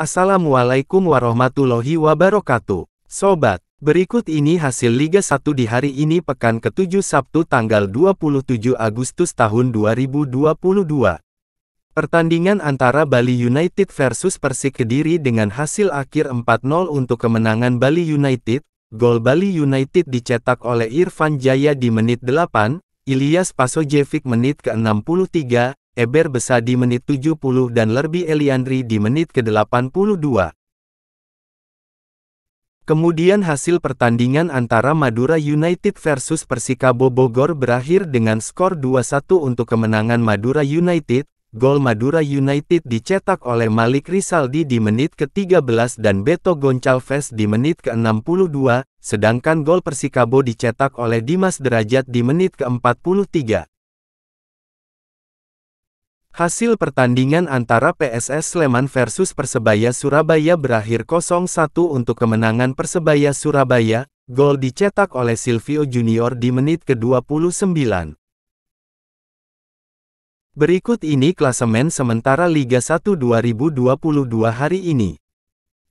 Assalamualaikum warahmatullahi wabarakatuh. Sobat, berikut ini hasil Liga 1 di hari ini pekan ke-7 Sabtu tanggal 27 Agustus tahun 2022. Pertandingan antara Bali United versus Persik Kediri dengan hasil akhir 4-0 untuk kemenangan Bali United, gol Bali United dicetak oleh Irfan Jaya di menit 8, Ilyas Pasojevic menit ke-63, Eber Besa di menit 70 dan Lerby Eliandri di menit ke-82. Kemudian hasil pertandingan antara Madura United versus Persikabo Bogor berakhir dengan skor 2-1 untuk kemenangan Madura United. Gol Madura United dicetak oleh Malik Risaldi di menit ke-13 dan Beto Goncalves di menit ke-62, sedangkan gol Persikabo dicetak oleh Dimas Derajat di menit ke-43. Hasil pertandingan antara PSS Sleman versus Persebaya Surabaya berakhir 0-1 untuk kemenangan Persebaya Surabaya, gol dicetak oleh Silvio Junior di menit ke-29. Berikut ini klasemen sementara Liga 1 2022 hari ini.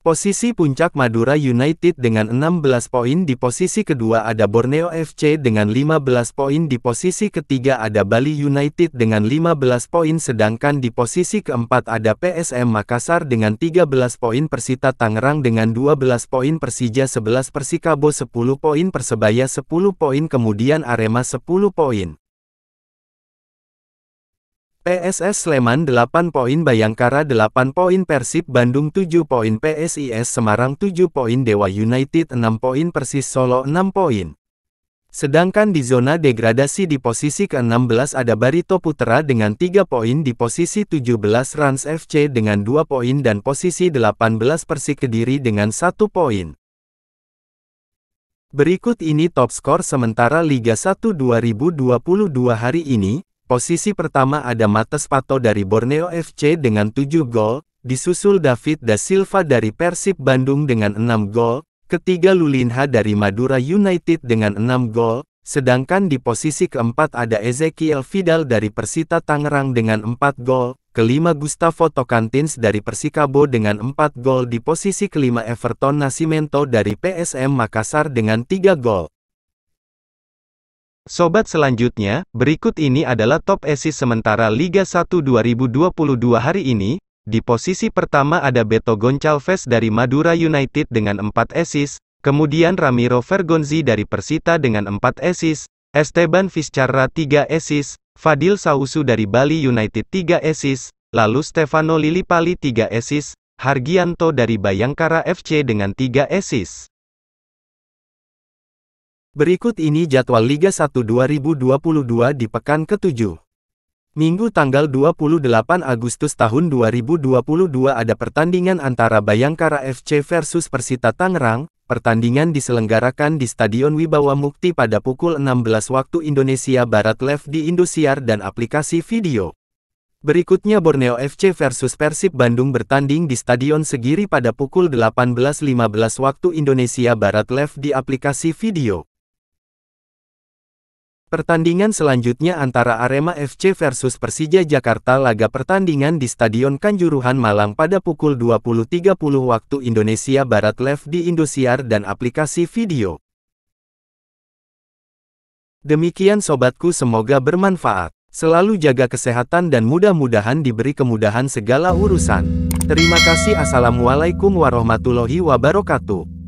Posisi puncak Madura United dengan 16 poin di posisi kedua ada Borneo FC dengan 15 poin di posisi ketiga ada Bali United dengan 15 poin sedangkan di posisi keempat ada PSM Makassar dengan 13 poin Persita Tangerang dengan 12 poin Persija 11 Persikabo 10 poin Persebaya 10 poin kemudian Arema 10 poin. PSS Sleman 8 poin Bayangkara 8 poin Persib Bandung 7 poin PSIS Semarang 7 poin Dewa United 6 poin Persis Solo 6 poin. Sedangkan di zona degradasi di posisi ke-16 ada Barito Putra dengan 3 poin di posisi 17 Rans FC dengan 2 poin dan posisi 18 Persik Kediri dengan 1 poin. Berikut ini top skor sementara Liga 1 2022 hari ini, Posisi pertama ada Mates Pato dari Borneo FC dengan 7 gol, disusul David Da Silva dari Persib Bandung dengan 6 gol, ketiga Lulinha dari Madura United dengan 6 gol, sedangkan di posisi keempat ada Ezekiel Vidal dari Persita Tangerang dengan 4 gol, kelima Gustavo Tocantins dari Persikabo dengan 4 gol di posisi kelima Everton Nascimento dari PSM Makassar dengan 3 gol. Sobat selanjutnya, berikut ini adalah top esis sementara Liga 1 2022 hari ini. Di posisi pertama ada Beto Goncalves dari Madura United dengan 4 esis, kemudian Ramiro Vergonzi dari Persita dengan 4 esis, Esteban Vizcarra 3 esis, Fadil Sausu dari Bali United 3 esis, lalu Stefano Lillipali 3 esis, Hargianto dari Bayangkara FC dengan 3 esis. Berikut ini jadwal Liga 1 2022 di pekan ke-7. Minggu tanggal 28 Agustus tahun 2022 ada pertandingan antara Bayangkara FC versus Persita Tangerang. Pertandingan diselenggarakan di Stadion Wibawa Mukti pada pukul 16 waktu Indonesia Barat live di Indosiar dan aplikasi video. Berikutnya Borneo FC versus Persib Bandung bertanding di Stadion Segiri pada pukul 18.15 waktu Indonesia Barat live di aplikasi video. Pertandingan selanjutnya antara Arema FC versus Persija Jakarta laga pertandingan di Stadion Kanjuruhan Malang pada pukul 20.30 waktu Indonesia Barat live di Indosiar dan aplikasi video. Demikian sobatku semoga bermanfaat. Selalu jaga kesehatan dan mudah-mudahan diberi kemudahan segala urusan. Terima kasih Assalamualaikum warahmatullahi wabarakatuh.